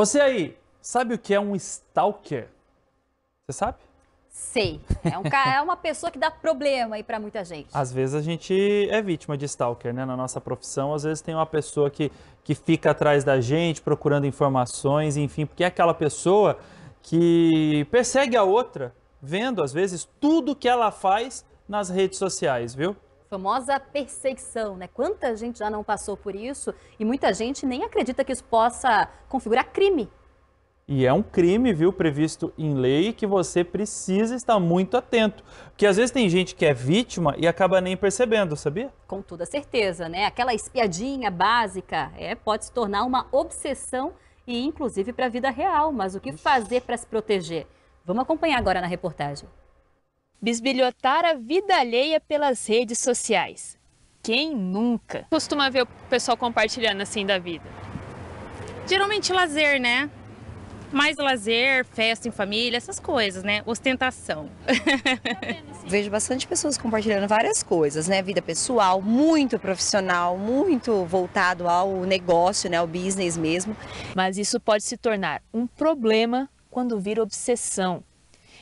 Você aí, sabe o que é um stalker? Você sabe? Sei. É, um, é uma pessoa que dá problema aí para muita gente. Às vezes a gente é vítima de stalker, né? Na nossa profissão, às vezes tem uma pessoa que, que fica atrás da gente, procurando informações, enfim, porque é aquela pessoa que persegue a outra, vendo, às vezes, tudo que ela faz nas redes sociais, viu? famosa perseguição, né? Quanta gente já não passou por isso e muita gente nem acredita que isso possa configurar crime. E é um crime, viu, previsto em lei que você precisa estar muito atento. Porque às vezes tem gente que é vítima e acaba nem percebendo, sabia? Com toda certeza, né? Aquela espiadinha básica é, pode se tornar uma obsessão e inclusive para a vida real. Mas o que fazer para se proteger? Vamos acompanhar agora na reportagem bisbilhotar a vida alheia pelas redes sociais. Quem nunca? Costuma ver o pessoal compartilhando assim da vida. Geralmente lazer, né? Mais lazer, festa em família, essas coisas, né? Ostentação. Vejo bastante pessoas compartilhando várias coisas, né? Vida pessoal, muito profissional, muito voltado ao negócio, né? Ao business mesmo. Mas isso pode se tornar um problema quando vira obsessão.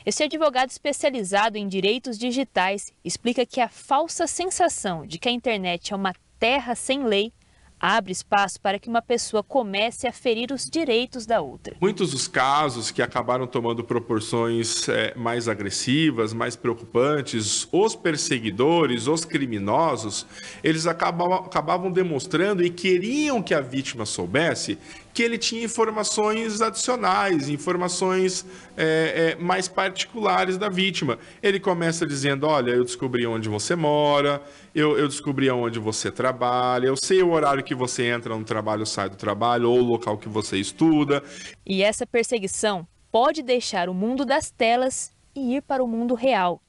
Esse advogado especializado em direitos digitais explica que a falsa sensação de que a internet é uma terra sem lei abre espaço para que uma pessoa comece a ferir os direitos da outra. Muitos dos casos que acabaram tomando proporções é, mais agressivas, mais preocupantes, os perseguidores, os criminosos, eles acabavam demonstrando e queriam que a vítima soubesse que ele tinha informações adicionais, informações é, é, mais particulares da vítima. Ele começa dizendo: Olha, eu descobri onde você mora, eu, eu descobri onde você trabalha, eu sei o horário que você entra no trabalho, sai do trabalho, ou o local que você estuda. E essa perseguição pode deixar o mundo das telas e ir para o mundo real.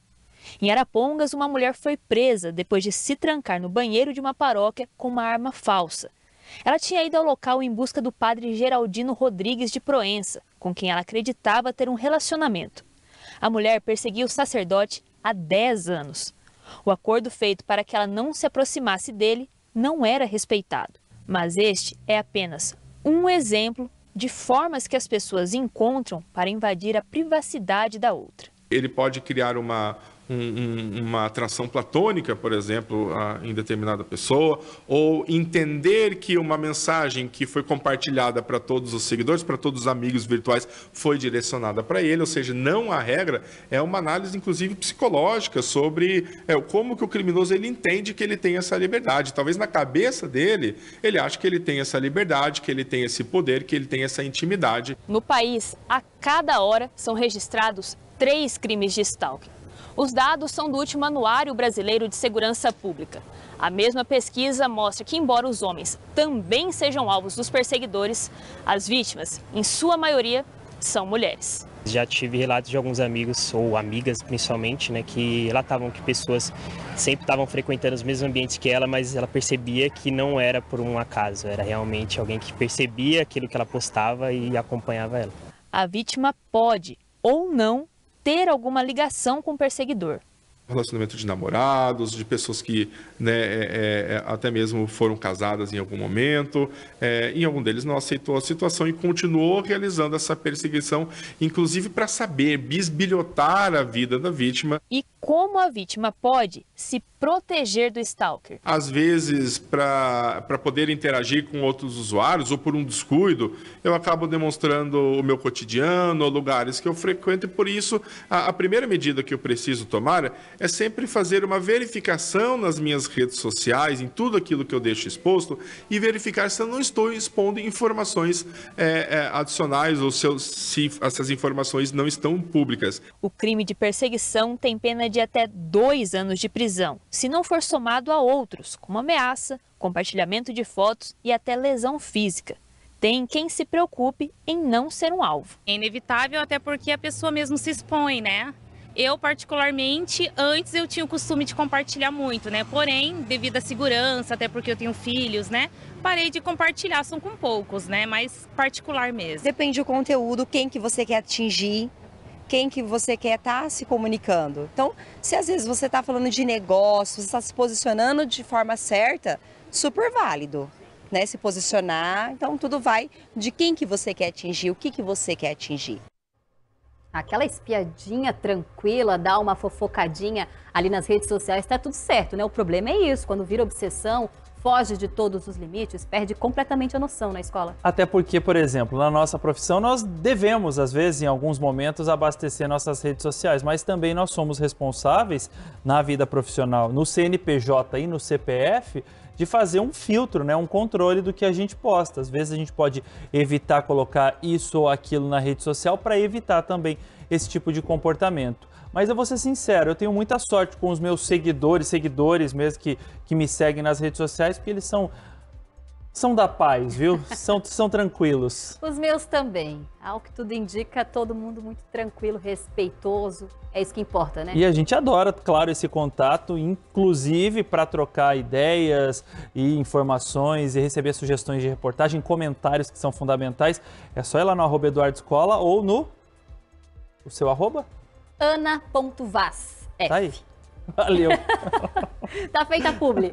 Em Arapongas, uma mulher foi presa depois de se trancar no banheiro de uma paróquia com uma arma falsa ela tinha ido ao local em busca do padre Geraldino Rodrigues de Proença, com quem ela acreditava ter um relacionamento. A mulher perseguia o sacerdote há 10 anos. O acordo feito para que ela não se aproximasse dele não era respeitado. Mas este é apenas um exemplo de formas que as pessoas encontram para invadir a privacidade da outra. Ele pode criar uma um, uma atração platônica, por exemplo, a, em determinada pessoa, ou entender que uma mensagem que foi compartilhada para todos os seguidores, para todos os amigos virtuais, foi direcionada para ele, ou seja, não há regra, é uma análise, inclusive, psicológica sobre é, como que o criminoso ele entende que ele tem essa liberdade. Talvez na cabeça dele, ele acha que ele tem essa liberdade, que ele tem esse poder, que ele tem essa intimidade. No país, a cada hora são registrados três crimes de stalking. Os dados são do último Anuário Brasileiro de Segurança Pública. A mesma pesquisa mostra que, embora os homens também sejam alvos dos perseguidores, as vítimas, em sua maioria, são mulheres. Já tive relatos de alguns amigos ou amigas, principalmente, né, que relatavam que pessoas sempre estavam frequentando os mesmos ambientes que ela, mas ela percebia que não era por um acaso, era realmente alguém que percebia aquilo que ela postava e acompanhava ela. A vítima pode ou não ter alguma ligação com o perseguidor relacionamento de namorados, de pessoas que né, é, é, é até mesmo foram casadas em algum momento, é, em algum deles não aceitou a situação e continuou realizando essa perseguição, inclusive para saber bisbilhotar a vida da vítima. E como a vítima pode se proteger do stalker? Às vezes, para poder interagir com outros usuários ou por um descuido, eu acabo demonstrando o meu cotidiano, lugares que eu frequento e por isso a, a primeira medida que eu preciso tomar é sempre fazer uma verificação nas minhas redes sociais, em tudo aquilo que eu deixo exposto e verificar se eu não estou expondo informações é, é, adicionais ou se, eu, se essas informações não estão públicas. O crime de perseguição tem pena de até dois anos de prisão se não for somado a outros, como ameaça, compartilhamento de fotos e até lesão física. Tem quem se preocupe em não ser um alvo. É inevitável, até porque a pessoa mesmo se expõe, né? Eu, particularmente, antes eu tinha o costume de compartilhar muito, né? Porém, devido à segurança, até porque eu tenho filhos, né? Parei de compartilhar, são com poucos, né? Mas particular mesmo. Depende do conteúdo, quem que você quer atingir, quem que você quer estar tá se comunicando. Então, se às vezes você está falando de negócio, você está se posicionando de forma certa, super válido. Né, se posicionar, então tudo vai de quem que você quer atingir, o que que você quer atingir. Aquela espiadinha tranquila, dar uma fofocadinha ali nas redes sociais, está tudo certo, né? O problema é isso, quando vira obsessão, foge de todos os limites, perde completamente a noção na escola. Até porque, por exemplo, na nossa profissão nós devemos, às vezes, em alguns momentos, abastecer nossas redes sociais, mas também nós somos responsáveis na vida profissional, no CNPJ e no CPF, de fazer um filtro, né, um controle do que a gente posta. Às vezes a gente pode evitar colocar isso ou aquilo na rede social para evitar também esse tipo de comportamento. Mas eu vou ser sincero, eu tenho muita sorte com os meus seguidores, seguidores mesmo que, que me seguem nas redes sociais, porque eles são são da paz, viu? São, são tranquilos. Os meus também. Ao que tudo indica, todo mundo muito tranquilo, respeitoso. É isso que importa, né? E a gente adora, claro, esse contato, inclusive para trocar ideias e informações e receber sugestões de reportagem, comentários que são fundamentais. É só ir lá no arroba Eduardo Escola ou no. O seu arroba? ana.vaz. Tá aí. Valeu. tá feita a publi.